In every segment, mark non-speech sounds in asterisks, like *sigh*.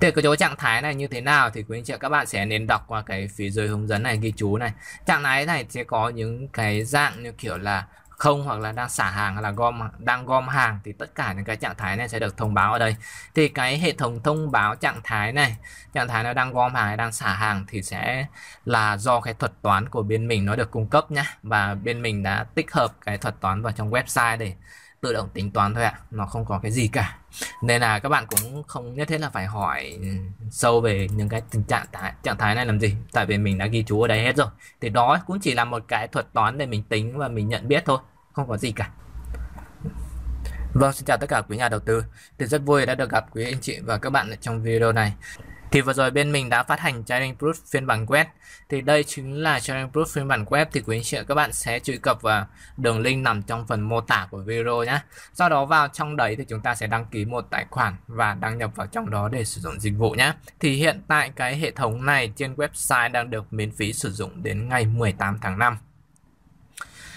Thì cái chỗ trạng thái này như thế nào thì quý anh chị các bạn sẽ nên đọc qua cái phía dưới hướng dẫn này ghi chú này. Trạng thái này sẽ có những cái dạng như kiểu là không hoặc là đang xả hàng hoặc là gom đang gom hàng thì tất cả những cái trạng thái này sẽ được thông báo ở đây thì cái hệ thống thông báo trạng thái này trạng thái nó đang gom hàng hay đang xả hàng thì sẽ là do cái thuật toán của bên mình nó được cung cấp nhá và bên mình đã tích hợp cái thuật toán vào trong website để tự động tính toán thôi ạ à. nó không có cái gì cả nên là các bạn cũng không nhất thiết là phải hỏi sâu về những cái tình trạng thái, trạng thái này làm gì tại vì mình đã ghi chú ở đây hết rồi thì đó cũng chỉ là một cái thuật toán để mình tính và mình nhận biết thôi không có gì cả Vâng, xin chào tất cả quý nhà đầu tư. Thì rất vui đã được gặp quý anh chị và các bạn trong video này thì vừa rồi bên mình đã phát hành Trading Proof phiên bản web thì đây chính là Trading Proof phiên bản web thì quý anh chị các bạn sẽ truy cập vào đường link nằm trong phần mô tả của video nhé sau đó vào trong đấy thì chúng ta sẽ đăng ký một tài khoản và đăng nhập vào trong đó để sử dụng dịch vụ nhé thì hiện tại cái hệ thống này trên website đang được miễn phí sử dụng đến ngày 18 tháng 5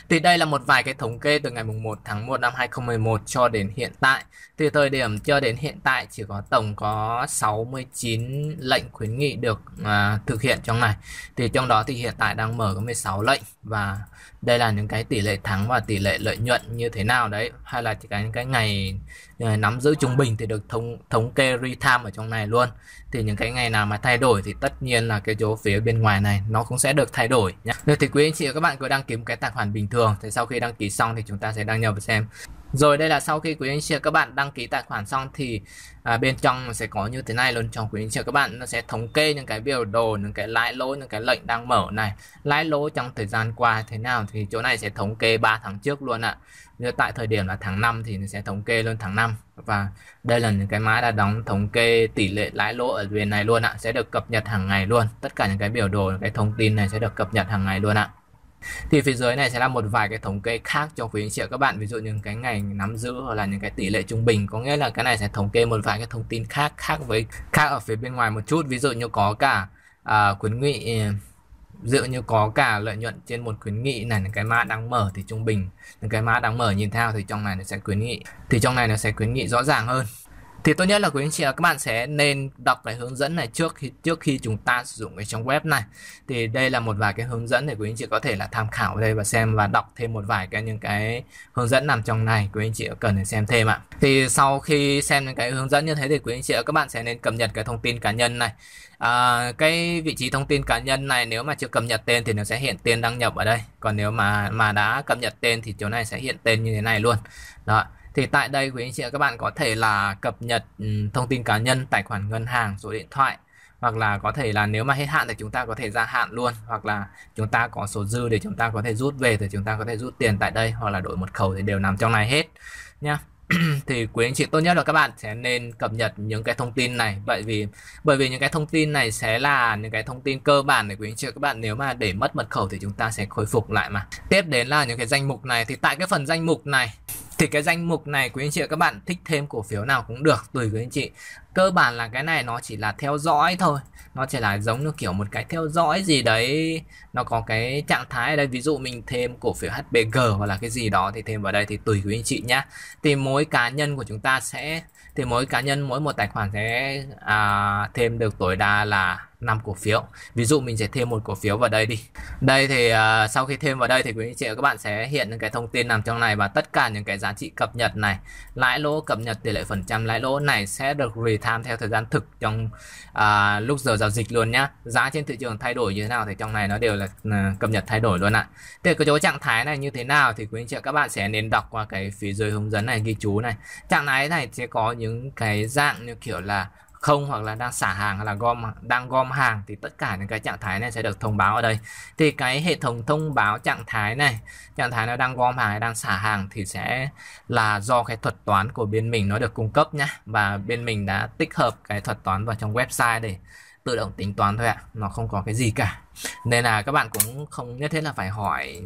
thì đây là một vài cái thống kê từ ngày mùng 1 tháng 1 năm 2011 cho đến hiện tại. Từ thời điểm cho đến hiện tại chỉ có tổng có 69 lệnh khuyến nghị được à, thực hiện trong này. Thì trong đó thì hiện tại đang mở có 16 lệnh và đây là những cái tỷ lệ thắng và tỷ lệ lợi nhuận như thế nào đấy hay là chỉ cái những cái ngày à, nắm giữ trung bình thì được thống thống kê retime ở trong này luôn thì những cái ngày nào mà thay đổi thì tất nhiên là cái chỗ phía bên ngoài này nó cũng sẽ được thay đổi nhé. Được thì quý anh chị và các bạn cứ đăng ký cái tài khoản bình thường thường thì sau khi đăng ký xong thì chúng ta sẽ đăng nhập và xem rồi đây là sau khi quý anh chị các bạn đăng ký tài khoản xong thì à, bên trong sẽ có như thế này luôn trong quý anh chị các bạn nó sẽ thống kê những cái biểu đồ những cái lãi lỗ những cái lệnh đang mở này lãi lỗ trong thời gian qua thế nào thì chỗ này sẽ thống kê 3 tháng trước luôn ạ à. như tại thời điểm là tháng 5 thì nó sẽ thống kê luôn tháng 5 và đây là những cái mã đã đóng thống kê tỷ lệ lãi lỗ ở bên này luôn ạ sẽ được cập nhật hàng ngày luôn tất cả những cái biểu đồ những cái thông tin này sẽ được cập nhật hàng ngày luôn ạ thì phía dưới này sẽ là một vài cái thống kê khác cho quý anh chị và các bạn ví dụ những cái ngày nắm giữ hoặc là những cái tỷ lệ trung bình có nghĩa là cái này sẽ thống kê một vài cái thông tin khác khác với khác ở phía bên ngoài một chút ví dụ như có cả à, khuyến nghị ừ, dự như có cả lợi nhuận trên một khuyến nghị này những cái mã đang mở thì trung bình những cái mã đang mở nhìn theo thì trong này nó sẽ khuyến nghị thì trong này nó sẽ khuyến nghị rõ ràng hơn thì tốt nhất là quý anh chị và các bạn sẽ nên đọc cái hướng dẫn này trước khi trước khi chúng ta sử dụng cái trong web này thì đây là một vài cái hướng dẫn để quý anh chị có thể là tham khảo ở đây và xem và đọc thêm một vài cái những cái hướng dẫn nằm trong này quý anh chị cần để xem thêm ạ thì sau khi xem những cái hướng dẫn như thế thì quý anh chị và các bạn sẽ nên cập nhật cái thông tin cá nhân này à, cái vị trí thông tin cá nhân này nếu mà chưa cập nhật tên thì nó sẽ hiện tên đăng nhập ở đây còn nếu mà mà đã cập nhật tên thì chỗ này sẽ hiện tên như thế này luôn đó thì tại đây quý anh chị và các bạn có thể là cập nhật ừ, thông tin cá nhân tài khoản ngân hàng số điện thoại hoặc là có thể là nếu mà hết hạn thì chúng ta có thể gia hạn luôn hoặc là chúng ta có số dư để chúng ta có thể rút về thì chúng ta có thể rút tiền tại đây hoặc là đổi mật khẩu thì đều nằm trong này hết nha. *clears throat* thì quý anh chị tốt nhất là các bạn sẽ nên cập nhật những cái thông tin này bởi vì bởi vì những cái thông tin này sẽ là những cái thông tin cơ bản để quý anh chị các bạn nếu mà để mất mật khẩu thì chúng ta sẽ khôi phục lại mà tiếp đến là những cái danh mục này thì tại cái phần danh mục này thì cái danh mục này quý anh chị và các bạn thích thêm cổ phiếu nào cũng được tùy quý anh chị cơ bản là cái này nó chỉ là theo dõi thôi nó chỉ là giống như kiểu một cái theo dõi gì đấy nó có cái trạng thái ở đây ví dụ mình thêm cổ phiếu HBG hoặc là cái gì đó thì thêm vào đây thì tùy quý anh chị nhá thì mỗi cá nhân của chúng ta sẽ thì mỗi cá nhân mỗi một tài khoản sẽ à, thêm được tối đa là 5 cổ phiếu ví dụ mình sẽ thêm một cổ phiếu vào đây đi đây thì uh, sau khi thêm vào đây thì quý anh chị và các bạn sẽ hiện những cái thông tin nằm trong này và tất cả những cái giá trị cập nhật này lãi lỗ cập nhật tỷ lệ phần trăm lãi lỗ này sẽ được retain tham theo thời gian thực trong à, lúc giờ giao dịch luôn nhá giá trên thị trường thay đổi như thế nào thì trong này nó đều là à, cập nhật thay đổi luôn ạ à. cái chỗ trạng thái này như thế nào thì quý anh chị các bạn sẽ nên đọc qua cái phía dưới hướng dẫn này ghi chú này trạng thái này sẽ có những cái dạng như kiểu là không hoặc là đang xả hàng hoặc là gom đang gom hàng thì tất cả những cái trạng thái này sẽ được thông báo ở đây thì cái hệ thống thông báo trạng thái này trạng thái nó đang gom hàng hay đang xả hàng thì sẽ là do cái thuật toán của bên mình nó được cung cấp nhá và bên mình đã tích hợp cái thuật toán vào trong website để tự động tính toán thôi ạ à. nó không có cái gì cả nên là các bạn cũng không nhất thiết là phải hỏi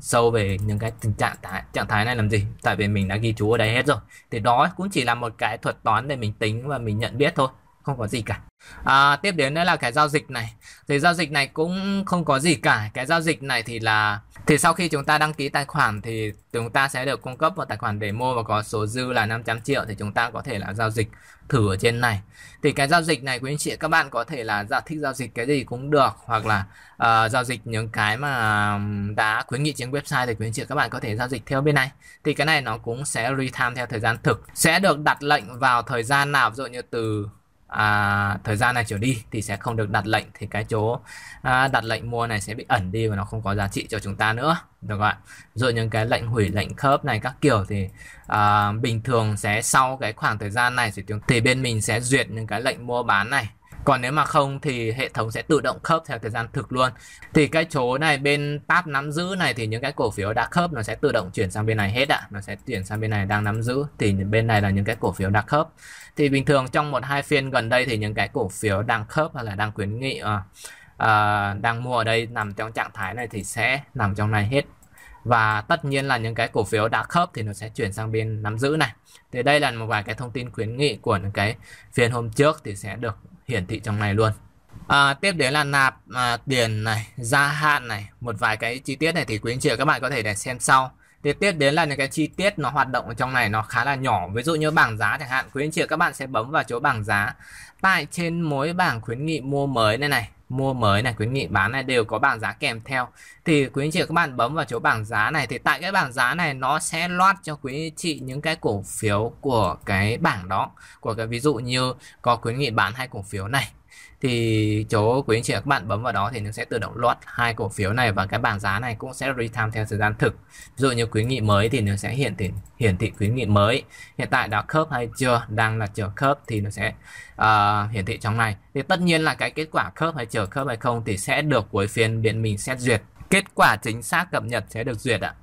sâu về những cái tình trạng thái, trạng thái này làm gì tại vì mình đã ghi chú ở đây hết rồi thì đó cũng chỉ là một cái thuật toán để mình tính và mình nhận biết thôi không có gì cả à, tiếp đến nữa là cái giao dịch này thì giao dịch này cũng không có gì cả cái giao dịch này thì là thì sau khi chúng ta đăng ký tài khoản thì chúng ta sẽ được cung cấp một tài khoản để mua và có số dư là 500 triệu thì chúng ta có thể là giao dịch thử ở trên này thì cái giao dịch này quý anh chị các bạn có thể là dạ thích giao dịch cái gì cũng được hoặc là uh, giao dịch những cái mà đã khuyến nghị trên website thì quý anh chị các bạn có thể giao dịch theo bên này thì cái này nó cũng sẽ real time theo thời gian thực sẽ được đặt lệnh vào thời gian nào ví dụ như từ à, thời gian này trở đi thì sẽ không được đặt lệnh thì cái chỗ à, đặt lệnh mua này sẽ bị ẩn đi và nó không có giá trị cho chúng ta nữa được không ạ rồi những cái lệnh hủy lệnh khớp này các kiểu thì à, bình thường sẽ sau cái khoảng thời gian này thì, thì bên mình sẽ duyệt những cái lệnh mua bán này còn nếu mà không thì hệ thống sẽ tự động khớp theo thời gian thực luôn thì cái chỗ này bên tab nắm giữ này thì những cái cổ phiếu đã khớp nó sẽ tự động chuyển sang bên này hết ạ nó sẽ chuyển sang bên này đang nắm giữ thì bên này là những cái cổ phiếu đã khớp thì bình thường trong một hai phiên gần đây thì những cái cổ phiếu đang khớp hay là đang khuyến nghị à, à, đang mua ở đây nằm trong trạng thái này thì sẽ nằm trong này hết và tất nhiên là những cái cổ phiếu đã khớp thì nó sẽ chuyển sang bên nắm giữ này thì đây là một vài cái thông tin khuyến nghị của những cái phiên hôm trước thì sẽ được hiển thị trong này luôn à, tiếp đến là nạp à, tiền này gia hạn này một vài cái chi tiết này thì quý anh chị các bạn có thể để xem sau thì tiếp đến là những cái chi tiết nó hoạt động ở trong này nó khá là nhỏ ví dụ như bảng giá chẳng hạn quý anh chị các bạn sẽ bấm vào chỗ bảng giá tại trên mối bảng khuyến nghị mua mới này này mua mới này khuyến nghị bán này đều có bảng giá kèm theo thì quý anh chị các bạn bấm vào chỗ bảng giá này thì tại cái bảng giá này nó sẽ loát cho quý anh chị những cái cổ phiếu của cái bảng đó của cái ví dụ như có khuyến nghị bán hai cổ phiếu này thì chỗ quý anh chị và các bạn bấm vào đó thì nó sẽ tự động loạt hai cổ phiếu này và cái bảng giá này cũng sẽ retime theo thời gian thực ví dụ như khuyến nghị mới thì nó sẽ hiển thị hiển thị khuyến nghị mới hiện tại đã khớp hay chưa đang là chờ khớp thì nó sẽ uh, hiển thị trong này thì tất nhiên là cái kết quả khớp hay chờ khớp hay không thì sẽ được cuối phiên điện mình xét duyệt kết quả chính xác cập nhật sẽ được duyệt ạ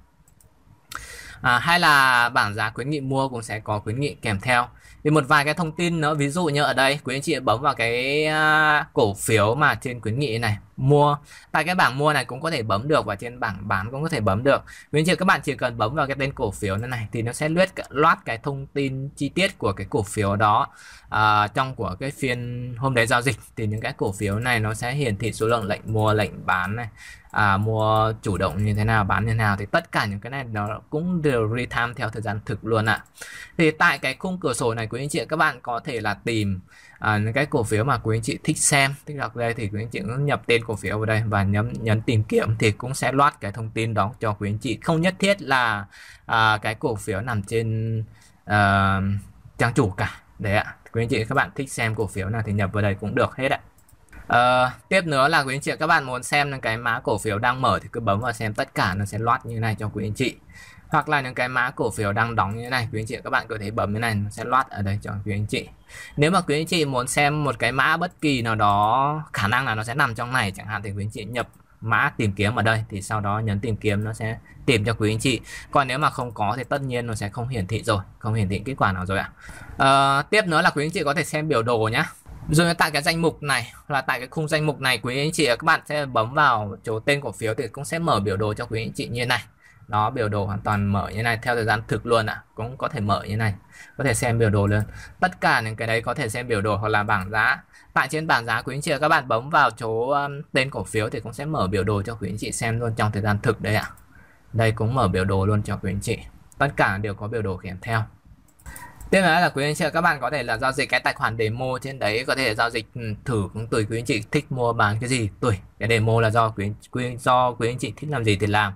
à, hay là bảng giá khuyến nghị mua cũng sẽ có khuyến nghị kèm theo vì một vài cái thông tin nó ví dụ như ở đây quý anh chị bấm vào cái à, cổ phiếu mà trên khuyến nghị này mua tại cái bảng mua này cũng có thể bấm được và trên bảng bán cũng có thể bấm được vì vậy các bạn chỉ cần bấm vào cái tên cổ phiếu này này thì nó sẽ lướt loát cái thông tin chi tiết của cái cổ phiếu đó à, trong của cái phiên hôm đấy giao dịch thì những cái cổ phiếu này nó sẽ hiển thị số lượng lệnh mua lệnh bán này à, mua chủ động như thế nào bán như thế nào thì tất cả những cái này nó cũng đều real time theo thời gian thực luôn ạ à. thì tại cái khung cửa sổ này quý anh chị các bạn có thể là tìm à, những cái cổ phiếu mà quý anh chị thích xem thích đọc đây thì quý anh chị nhập tên cổ phiếu vào đây và nhấn nhấn tìm kiếm thì cũng sẽ loát cái thông tin đó cho quý anh chị không nhất thiết là à, cái cổ phiếu nằm trên à, trang chủ cả đấy ạ quý anh chị các bạn thích xem cổ phiếu nào thì nhập vào đây cũng được hết ạ à, tiếp nữa là quý anh chị các bạn muốn xem những cái mã cổ phiếu đang mở thì cứ bấm vào xem tất cả nó sẽ loát như này cho quý anh chị hoặc là những cái mã cổ phiếu đang đóng như thế này quý anh chị các bạn có thể bấm như này nó sẽ loát ở đây cho quý anh chị nếu mà quý anh chị muốn xem một cái mã bất kỳ nào đó khả năng là nó sẽ nằm trong này chẳng hạn thì quý anh chị nhập mã tìm kiếm ở đây thì sau đó nhấn tìm kiếm nó sẽ tìm cho quý anh chị còn nếu mà không có thì tất nhiên nó sẽ không hiển thị rồi không hiển thị kết quả nào rồi ạ à. à, tiếp nữa là quý anh chị có thể xem biểu đồ nhé. rồi tại cái danh mục này là tại cái khung danh mục này quý anh chị các bạn sẽ bấm vào chỗ tên cổ phiếu thì cũng sẽ mở biểu đồ cho quý anh chị như thế này nó biểu đồ hoàn toàn mở như này theo thời gian thực luôn ạ à. cũng có thể mở như này có thể xem biểu đồ luôn tất cả những cái đấy có thể xem biểu đồ hoặc là bảng giá tại trên bảng giá quý anh chị các bạn bấm vào chỗ um, tên cổ phiếu thì cũng sẽ mở biểu đồ cho quý anh chị xem luôn trong thời gian thực đấy ạ à. đây cũng mở biểu đồ luôn cho quý anh chị tất cả đều có biểu đồ kèm theo Tiếp nữa là quý anh chị các bạn có thể là giao dịch cái tài khoản demo trên đấy có thể giao dịch thử cũng tùy quý anh chị thích mua bán cái gì tùy cái demo là do quý, quý do quý anh chị thích làm gì thì làm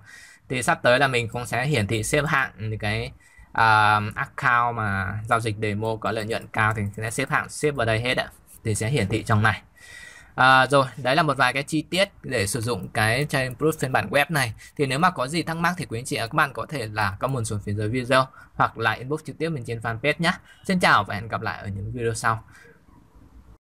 thì sắp tới là mình cũng sẽ hiển thị xếp hạng những cái uh, account mà giao dịch demo có lợi nhuận cao thì sẽ xếp hạng xếp vào đây hết ạ thì sẽ hiển thị trong này À, rồi, đấy là một vài cái chi tiết để sử dụng cái Trading Proof phiên bản web này. Thì nếu mà có gì thắc mắc thì quý anh chị các bạn có thể là comment xuống phía dưới video hoặc là inbox trực tiếp mình trên fanpage nhé. Xin chào và hẹn gặp lại ở những video sau.